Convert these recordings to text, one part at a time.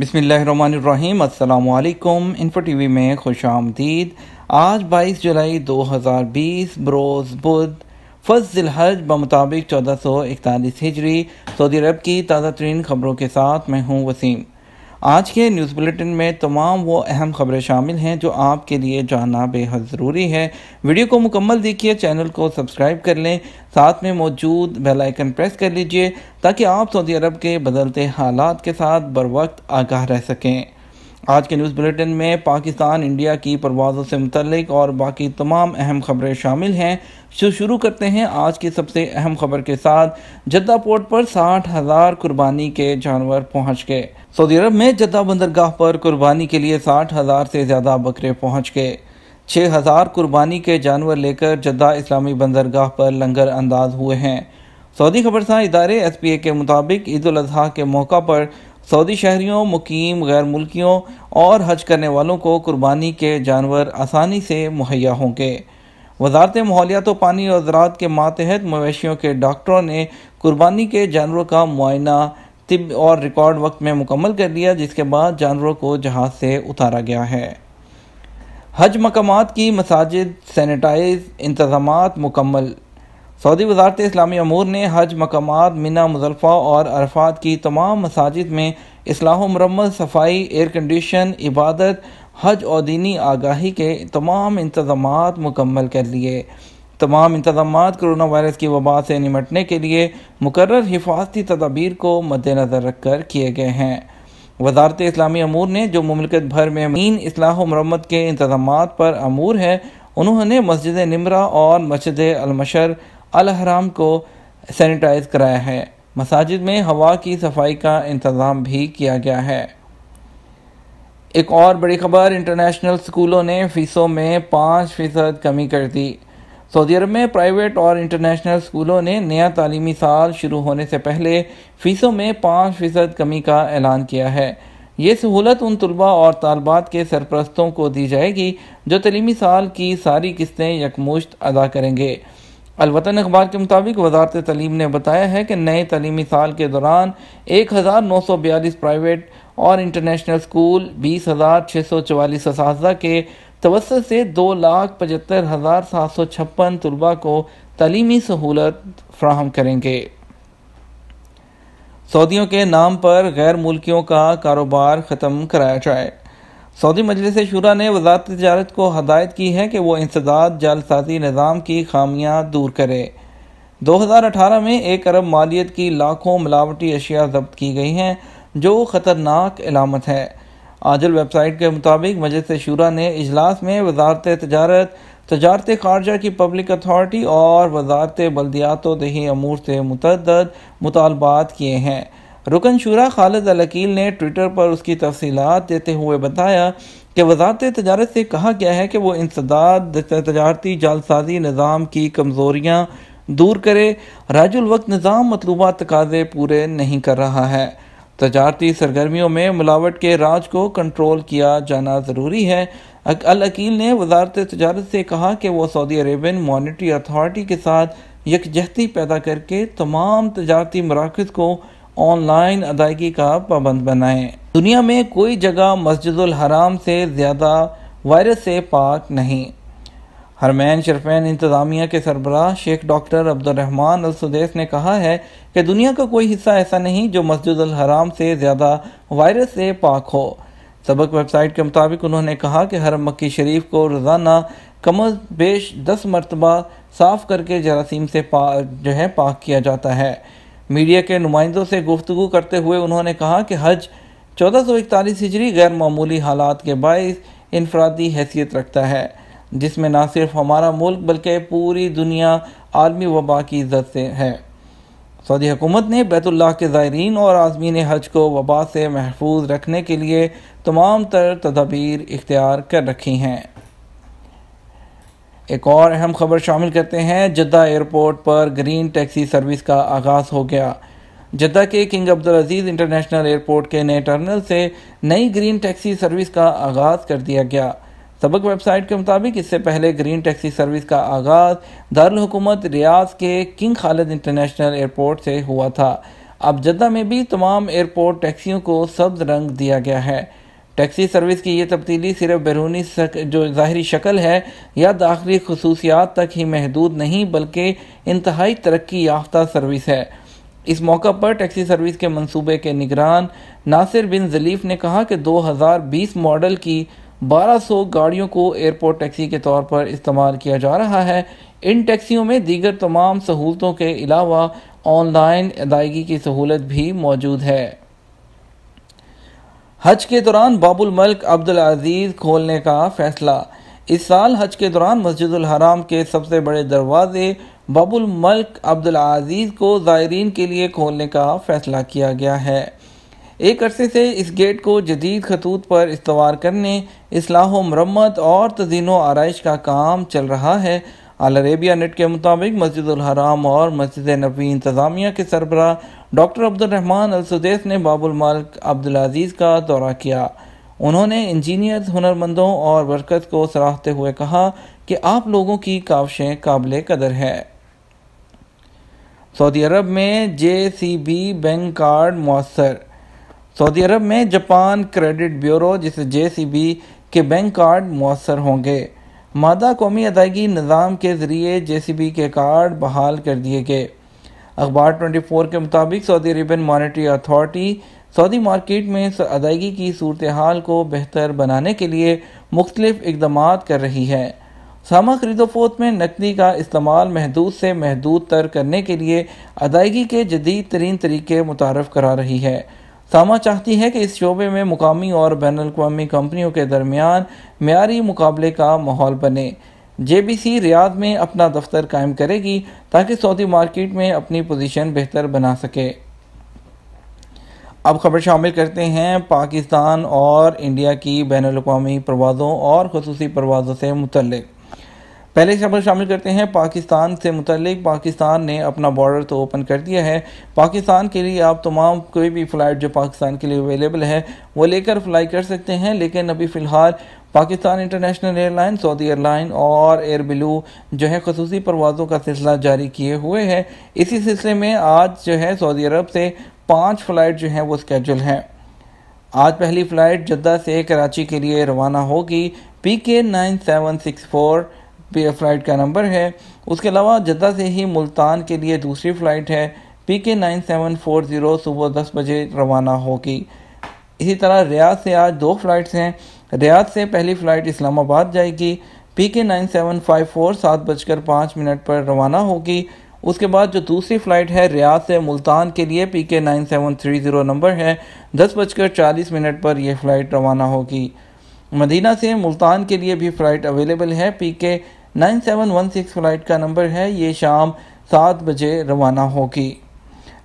बिसमीम् अल्लाम info T V में खुश आमदीद आज बाईस जुलाई दो हज़ार बीस बरोज़ बुध फजल हज बमुताबिक चौदह सौ इकतालीस हिजरी सऊदी अरब की ताज़ा तरीन खबरों के साथ मैं हूँ वसीम आज के न्यूज़ बुलेटिन में तमाम वो अहम खबरें शामिल हैं जो आपके लिए जानना बेहद ज़रूरी है वीडियो को मुकम्मल देखिए चैनल को सब्सक्राइब कर लें साथ में मौजूद बेल आइकन प्रेस कर लीजिए ताकि आप सऊदी अरब के बदलते हालात के साथ बर वक्त आगाह रह सकें आज के न्यूज़ बुलेटिन में पाकिस्तान इंडिया की परवाज़ों से मुतलक और बाकी तमाम अहम खबरें शामिल हैं जो शुरू करते हैं आज की सबसे अहम खबर के साथ जद्दा पोर्ट पर साठ हज़ार कुर्बानी के जानवर पहुंच गए सऊदी अरब में जद्दा बंदरगाह पर कुर्बानी के लिए साठ हज़ार से ज़्यादा बकरे पहुंच गए छः हज़ार कुर्बानी के जानवर लेकर जद्दा इस्लामी बंदरगाह पर लंगर अंदाज हुए हैं सऊदी खबरसा इदारे एस पी ए के मुताबिक ईद अजी के मौका पर सऊदी शहरियों मुकीम गैर मुल्कियों और हज करने वालों को कुर्बानी के जानवर आसानी से मुहैया होंगे वजारत माहौलियात तो पानी और ज़रात के मातहत मवेशियों के डॉक्टरों ने कुर्बानी के जानवरों का मुआयना तिब और रिकॉर्ड वक्त में मुकम्मल कर लिया जिसके बाद जानवरों को जहाज़ से उतारा गया है हज मकाम की मसाजिद सैनिटाइज इंतजाम मुकम्मल सऊदी वजारत इस्लामी अमूर ने हज मकाम मिना मुजलफ़ा और अरफात की तमाम मसाजिद में इसलाह मरम्मत सफाई एयर कंडीशन इबादत हज और दीनी आगाही के तमाम इंतजाम मुकम्मल कर लिए तमाम इंतजाम कोरोना वायरस की वबा से निमटने के लिए मुकर हिफाजती तदाबीर को मद्दनज़र रख कर किए गए हैं वजारत इस्लामी अमूर ने जो ममलकत भर में मीन इसलाह मरम्मत के इंतजाम पर अमूर है उन्होंने मस्जिद निमरा और मस्जिद अलमशर अलहराम को सैनिटाइज कराया है मसाजिद में हवा की सफाई का इंतज़ाम भी किया गया है एक और बड़ी खबर इंटरनेशनल स्कूलों ने फीसों में पाँच फ़ीसद कमी कर दी सऊदी अरब में प्राइवेट और इंटरनेशनल स्कूलों ने नया तालीमी साल शुरू होने से पहले फ़ीसों में पाँच फ़ीसद कमी का ऐलान किया है ये सहूलत उन तलबा और तालबात के सरपरस्तों को दी जाएगी जो तलीमी साल की सारी किस्तें यकमुश्त अदा करेंगे अलवतन अखबार के मुताबिक वजारत तलीम ने बताया है कि नए तलीमी साल के दौरान एक हज़ार नौ सौ बयालीस प्राइवेट और इंटरनेशनल स्कूल बीस हज़ार छः सौ चवालीस इसाजा के तवस्त से दो लाख पचहत्तर हज़ार सात सौ छप्पन तलबा को तलीमी सहूलत फ्राहम करेंगे सऊदियों के नाम पर गैर मुल्कियों का कारोबार ख़त्म कराया जाए सऊदी मजलिस शुरा ने वजारत तजारत को हदायत की है कि वह इंसदाद जालसाजी निज़ाम की खामियाँ दूर करे 2018 में एक अरब मालियत की लाखों मिलावटी अशिया जब्त की गई हैं जो ख़तरनाक अलामत है आजल वेबसाइट के मुताबिक मजलिस शुरा ने अजलास में वजारत तजारत तजारत खारजा की पब्लिक अथॉरिटी और वजारत बल्दियात दही अमूर से मुतद मुतालबात किए हैं रुकन शुरा खालिद अलकील ने ट्विटर पर उसकी तफसीत देते हुए बताया कि वजारत तजारत से कहा गया है कि वो इंसदाद तजारती जालसाजी निज़ाम की कमज़ोरियाँ दूर करे राजुल वक्त निज़ाम मतलूबा तकाजे पूरे नहीं कर रहा है तजारती सरगर्मियों में मिलावट के राज को कंट्रोल किया जाना ज़रूरी है अल अकील ने वजारत तजारत से कहा कि वह सऊदी अरेबियन मॉनिटरी अथॉरिटी के साथ यकजहती पैदा करके तमाम तजारती मराकज़ को ऑनलाइन अदायगी का पाबंद बनाएं दुनिया में कोई जगह मस्जिद हराम से ज़्यादा वायरस से पाक नहीं हरमैन शरफैन इंतज़ामिया के सरबराह शेख डॉक्टर अब्दुलरहमान अलसुदेस ने कहा है कि दुनिया का कोई हिस्सा ऐसा नहीं जो मस्जिद हराम से ज़्यादा वायरस से पाक हो सबक वेबसाइट के मुताबिक उन्होंने कहा कि हर मक्की शरीफ को रोज़ाना कम अज बेश दस मरतबा साफ़ करके जरासीम से पा जो है पाक किया जाता है मीडिया के नुमाइंदों से गुफ्तु करते हुए उन्होंने कहा कि हज चौदह सौ इकतालीस हिजरी गैर मामूली हालात के बायस इनफरादी हैसियत रखता है जिसमें ना सिर्फ हमारा मुल्क बल्कि पूरी दुनिया आलमी वबा की इज्जत से है सऊदी हुकूमत ने बैतुल्ला के ज़ायरीन और आज़मीन हज को वबा से महफूज रखने के लिए तमाम तर तदाबीर इख्तियार कर रखी हैं एक और अहम खबर शामिल करते हैं जद्दा एयरपोर्ट पर ग्रीन टैक्सी सर्विस का आगाज़ हो गया जद्दा के King Abdul Aziz International Airport के नए टर्मिनल से नई ग्रीन टैक्सी सर्विस का आगाज़ कर दिया गया सबक वेबसाइट के मुताबिक इससे पहले ग्रीन टैक्सी सर्विस का आगाज़ दारकूमत रियाज के किंग खालिद इंटरनेशनल एयरपोर्ट से हुआ था अब जद्दा में भी तमाम एयरपोर्ट टैक्सियों को सब्ज रंग दिया गया है टैक्सी सर्विस की ये तब्दीली सिर्फ बैरूनी जो ज़ाहरी शक्ल है या दाखिली खसूसियात तक ही महदूद नहीं बल्कि इंतहाई तरक्की याफ्ता सर्विस है इस मौका पर टैक्सी सर्विस के मंसूबे के निगरान नासिर बिन जलीफ ने कहा कि 2020 मॉडल की 1200 गाड़ियों को एयरपोर्ट टैक्सी के तौर पर इस्तेमाल किया जा रहा है इन टैक्सियों में दीगर तमाम सहूलतों के अलावा ऑनलाइन अदायगी की सहूलत भी मौजूद है हज के दौरान बाबुल मलक अब्दुल अजीज खोलने का फैसला इस साल हज के दौरान मस्जिद हराम के सबसे बड़े दरवाजे बाबुल मलक अब्दुल अजीज को ज़ायरीन के लिए खोलने का फैसला किया गया है एक अरसे से इस गेट को जदीद खतूत पर इस्तवार करने इसलाह मरम्मत और तजीनो आरइश का काम चल रहा है अल अरेबिया नेट के मुताबिक मस्जिद हराम और मस्जिद नबी इंतज़ामिया के सरबरा डॉक्टर अब्दुलरहमान अलसुदेस ने बाबुल मालिक अब्दुल अजीज़ का दौरा किया उन्होंने इंजीनियर हुनरमंदों और बरकत को सराहते हुए कहा कि आप लोगों की काविशें काबिल कदर है सऊदी अरब में J C B bank card मौसर सऊदी अरब में जापान क्रेडिट ब्यूरो जिसे जे सी बी के बैंक कार्ड मौसर होंगे मादा कौमी अदायगी निज़ाम के ज़रिए जे सी बी के कार्ड बहाल कर दिए गए अखबार ट्वेंटी फोर के मुताबिक Saudi Arabian Monetary Authority Saudi market में अदायगी की सूरत हाल को बेहतर बनाने के लिए मुख्तलिफ़ इकदाम कर रही है सामा खरीदोफोत में नकदी का इस्तेमाल महदूद से महदूद तर करने के लिए अदायगी के जदीद तरीन तरीके मुतारफ़ करा रही है सामा चाहती है कि इस शोबे में मुकामी और बैन अवी कंपनियों के दरमियान मीरी मुकाबले का माहौल बने जे बी सी रियाद में अपना दफ्तर कायम करेगी ताकि सऊदी मार्केट में अपनी पोजीशन बेहतर बना सके अब खबर शामिल करते हैं पाकिस्तान और इंडिया की बैन अवी प्रवाज़ों और खसूसी प्रवाजों से मुतलक़ पहले खबर शामिल करते हैं पाकिस्तान से मुतलिक पाकिस्तान ने अपना बॉर्डर तो ओपन कर दिया है पाकिस्तान के लिए आप तमाम कोई भी फ़्लाइट जो पाकिस्तान के लिए अवेलेबल है वो लेकर फ्लाई कर सकते हैं लेकिन अभी फ़िलहाल Pakistan International Airline Saudi airline और एयर ब्लू जो है खसूस परवाज़ों का सिलसिला जारी किए हुए हैं इसी सिलसिले में आज जो है सऊदी अरब से पाँच फ़्लाइट जो हैं वो स्केजल हैं आज पहली फ़्लाइट जद्दा से कराची के लिए रवाना होगी P K nine seven six four पे फ़्लाइट का नंबर है उसके अलावा जद्दा से ही मुल्तान के लिए दूसरी फ़्लाइट है P K nine seven four zero सुबह दस बजे रवाना होगी इसी तरह रियाद से आज दो फ़्लाइट्स हैं रियाद से पहली फ़्लाइट इस्लामाबाद जाएगी P K nine seven five four सात बजकर पाँच मिनट पर रवाना होगी उसके बाद जो दूसरी फ़्लाइट है रियाद से मुल्तान के लिए P K nine seven three zero number है दस बजकर चालीस मिनट पर यह फ़्लाइट रवाना होगी मदीना से मुल्तान के लिए भी फ़्लाइट अवेलेबल है P K nine seven one six flight का नंबर है ये शाम सात बजे रवाना होगी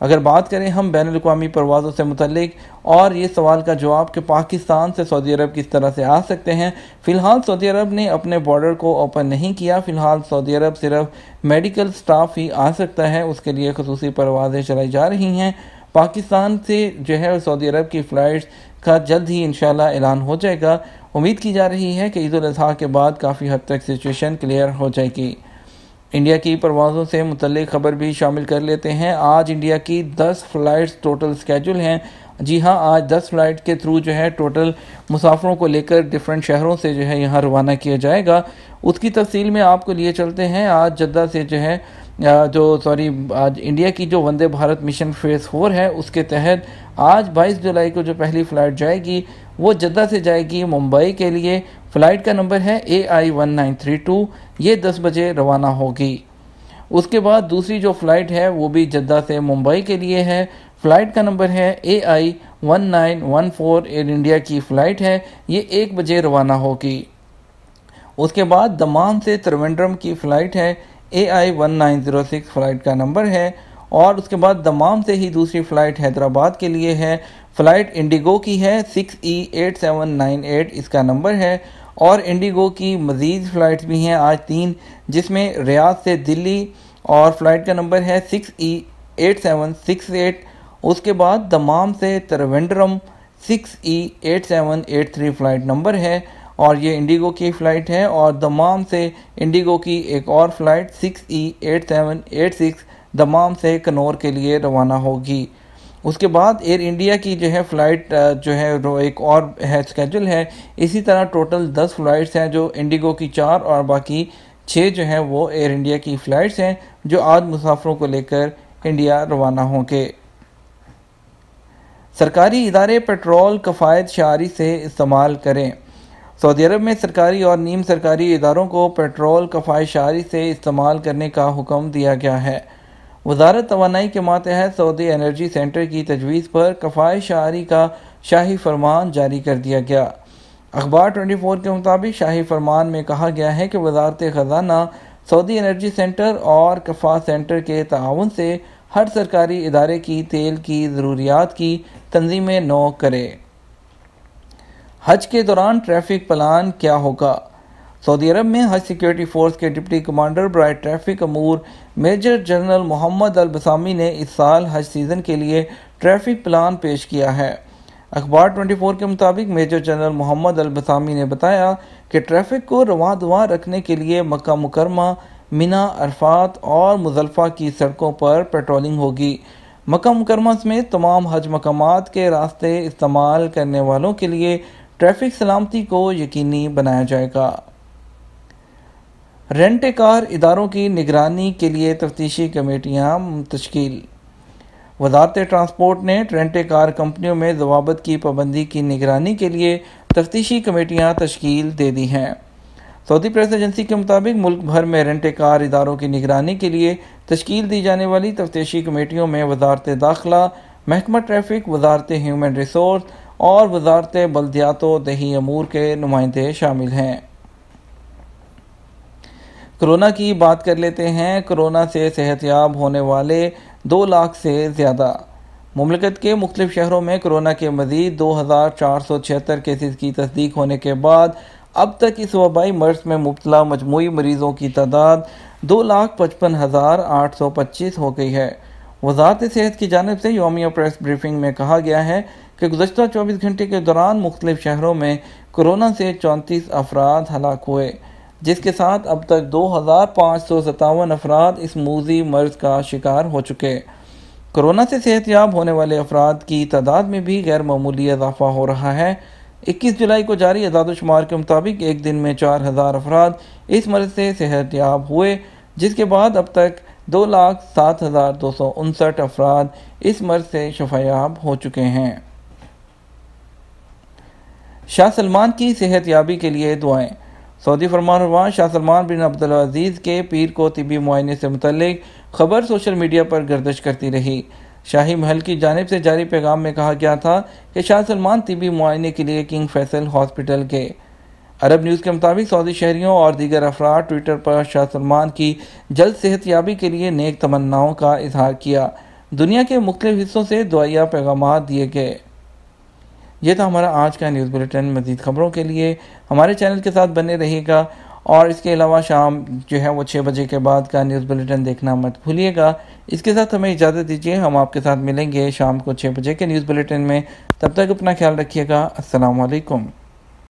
अगर बात करें हम बैन अवी परवाज़ों से मुतलिक और ये सवाल का जवाब कि पाकिस्तान से सऊदी अरब किस तरह से आ सकते हैं फ़िलहाल सऊदी अरब ने अपने बॉर्डर को ओपन नहीं किया फ़िलहाल सऊदी अरब सिर्फ मेडिकल स्टाफ ही आ सकता है उसके लिए खसूस परवाज़ें चलाई जा रही हैं पाकिस्तान से जो है सऊदी अरब की फ़्लाइट्स का जल्द ही इन ऐलान हो जाएगा उम्मीद की जा रही है कि ईद अजी के बाद काफ़ी हद तक सिचुएशन क्लियर हो जाएगी इंडिया की परवाज़ों से मुतल खबर भी शामिल कर लेते हैं आज इंडिया की 10 फ़्लाइट्स टोटल स्केजुल हैं जी हाँ आज 10 फ़्लाइट के थ्रू जो है टोटल मुसाफरों को लेकर डिफरेंट शहरों से जो है यहाँ रवाना किया जाएगा उसकी तफसील में आपको लिए चलते हैं आज जद्दा से जो है जो सॉरी आज इंडिया की जो Vande Bharat mission phase four है उसके तहत आज 22 जुलाई को जो पहली फ़्लाइट जाएगी वो जद्दा से जाएगी मुंबई के लिए फ़्लाइट का नंबर है A I one nine three two ये दस बजे रवाना होगी उसके बाद दूसरी जो फ़्लाइट है वो भी जद्दा से मुंबई के लिए है फ़्लाइट का नंबर है A I one nine one four Air India की फ़्लाइट है ये एक बजे रवाना होगी उसके बाद दमान से त्रिवेंड्रम की फ़्लाइट है A I one nine zero six flight का नंबर है और उसके बाद दमाम से ही दूसरी फ़्लाइट हैदराबाद के लिए है फ़्लाइट इंडिगो की है six E eight seven nine eight इसका नंबर है और इंडिगो की मज़ीद फ्लाइट भी हैं आज तीन जिसमें रियाज से दिल्ली और फ़्लाइट का नंबर है six E eight seven six eight उसके बाद दमाम से Trivandrum six E eight seven eight three flight number है और ये इंडिगो की फ़्लाइट है और दमाम से इंडिगो की एक और flight six E eight seven eight six Dammam से कनौर के लिए रवाना होगी उसके बाद एयर इंडिया की जो है फ़्लाइट जो है एक और है स्केजल है इसी तरह टोटल दस फ़्लाइट्स हैं जो इंडिगो की चार और बाकी छः जो हैं वो एयर इंडिया की फ़्लाइट्स हैं जो आज मुसाफरों को लेकर इंडिया रवाना होंगे सरकारी इदारे पेट्रोल कफ़ायत शारी से इस्तेमाल करें सऊदी अरब में सरकारी और नीम सरकारी इदारों को पेट्रोल कफायशारी से इस्तेमाल करने का हुक्म दिया गया है वजारत तोानाई के मातहत सऊदी एनर्जी सेंटर की तजवीज़ पर कफायशारी का शाही फरमान जारी कर दिया गया अखबार 24 के मुताबिक शाही फरमान में कहा गया है कि वजारत ख़जाना सऊदी एनर्जी सेंटर और कफा सेंटर के ताउन से हर सरकारी इदारे की तेल की ज़रूरियात की तंजीम नौ करें हज के दौरान ट्रैफिक प्लान क्या होगा सऊदी अरब में हज सिक्योरिटी फोर्स के डिप्टी कमांडर ब्राय ट्रैफिक अमूर major general Mohammed Al Bassami ने इस साल हज सीज़न के लिए ट्रैफिक प्लान पेश किया है अखबार 24 के मुताबिक major general Mohammed Al Bassami ने बताया कि ट्रैफिक को रवा दवा रखने के लिए मक्का मुकरमा मिना अरफात और मुजल्फ़ा की सड़कों पर पेट्रोलिंग होगी मक्का मुकरमा समेत तमाम हज मकाम के रास्ते इस्तेमाल करने वालों के लिए ट्रैफिक सलामती को यकीनी बनाया जाएगा रेंट कार इदारों की निगरानी के लिए तफ्तीशी कमेटियाँ तश्कील वजारत ट्रांसपोर्ट ने रेंट कार कंपनियों में जवाबत की पाबंदी की निगरानी के लिए तफ्तीशी कमेटियाँ तश्कील दे दी हैं सऊदी प्रेस एजेंसी के मुताबिक मुल्क भर में रेंट कार इदारों की निगरानी के लिए तश्कील दी जाने वाली तफ्तीशी कमेटियों में वजारत दाखिला महकमा ट्रैफिक वजारत ह्यूमन रिसोर्स और वजारत बल्दियात दही अमूर के नुमाइंदे शामिल हैं कोरोना की बात कर लेते हैं कोरोना से सेहतियाब होने वाले दो लाख से ज़्यादा ममलकत के मुख्तु शहरों में कोरोना के मजीद दो हज़ार चार सौ छिहत्तर केसेज की तस्दीक होने के बाद अब तक इस वबाई मर्ज में मुबतला मजमू मरीज़ों की तादाद दो लाख पचपन हज़ार आठ सौ पच्चीस हो गई है वजारत सेहत की जानब से योमिया प्रेस ब्रीफिंग में कहा गया है कि गुजशत चौबीस घंटे के दौरान मुख्तलिफ शहरों में कोरोना से चौंतीस अफराद हलाक हुए जिसके साथ अब तक दो हज़ार पाँच सौ सतावन अफराद इस मूजी मर्ज का शिकार हो चुके कोरोना से सेहतियाब होने वाले अफराद की तादाद में भी गैर मामूली इजाफा हो रहा है इक्कीस जुलाई को जारी आजादोशुमार के मुताबिक एक दिन में चार हज़ार अफराद इस मर्ज से याब हुए जिसके बाद अब तक दो लाख सात हज़ार दो सौ उनसठ अफराद इस मर्ज से शफायाब हो चुके हैं शाह सलमान की सेहत याबी के लिए दुआएं सऊदी फरमान शाह सलमान बिन अब्दुलज़ीज़ के पीर को तबी मुआयने से मतलब खबर सोशल मीडिया पर गर्दश करती रही शाही महल की जानब से जारी पैगाम में कहा गया था कि शाह सलमान तबी मुआयने के लिए किंग फैसल हॉस्पिटल गए अरब न्यूज़ के मुताबिक सऊदी शहरीों और दीगर अफरा ट्विटर पर शाह सलमान की जल्द सेहत याबी के लिए नेक तमन्नाओं का इजहार किया दुनिया के मुख्तु हिस्सों से दुआया पैगाम दिए गए ये था हमारा आज का न्यूज़ बुलेटिन मजीद खबरों के लिए हमारे चैनल के साथ बने रहिएगा और इसके अलावा शाम जो है वो छः बजे के बाद का न्यूज़ बुलेटिन देखना मत भूलिएगा इसके साथ हमें इजाज़त दीजिए हम आपके साथ मिलेंगे शाम को छः बजे के न्यूज़ बुलेटिन में तब तक अपना ख्याल रखिएगा असलकम